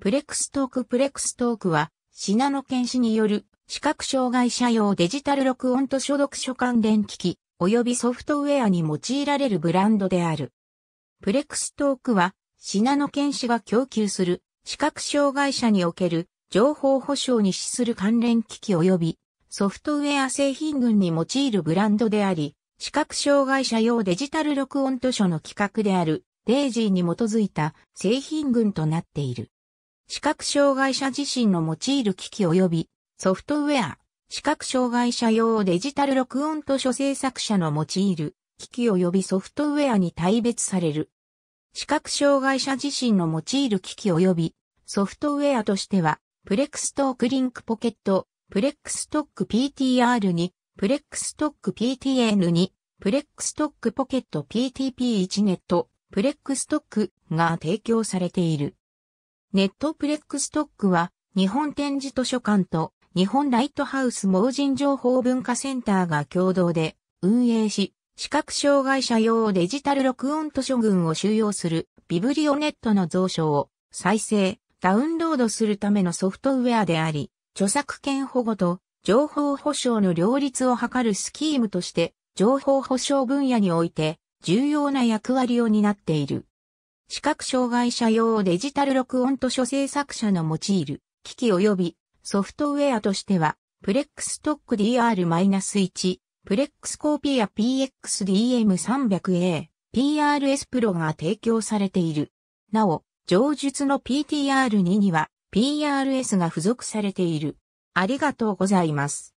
プレクストークプレクストークは、品野県市による視覚障害者用デジタル録音と所読書関連機器、及びソフトウェアに用いられるブランドである。プレクストークは、品野県市が供給する視覚障害者における情報保障に資する関連機器及びソフトウェア製品群に用いるブランドであり、視覚障害者用デジタル録音図書の企画であるデイジーに基づいた製品群となっている。視覚障害者自身の用いる機器及びソフトウェア、視覚障害者用デジタル録音図書制作者の用いる機器及びソフトウェアに大別される。視覚障害者自身の用いる機器及びソフトウェアとしては、プレックストークリンクポケット、プレックストック PTR に、プレックストック PTN に、プレックストックポケット PTP1 ネット、プレックストックが提供されている。ネットプレックストックは、日本展示図書館と日本ライトハウス盲人情報文化センターが共同で運営し、視覚障害者用デジタル録音図書群を収容するビブリオネットの蔵書を再生、ダウンロードするためのソフトウェアであり、著作権保護と情報保障の両立を図るスキームとして、情報保障分野において重要な役割を担っている。視覚障害者用デジタル録音図書制作者の用いる機器及びソフトウェアとしては、プレックストック DR-1、プレックスコーピア PXDM300A、PRS プロが提供されている。なお、上述の PTR2 には PRS が付属されている。ありがとうございます。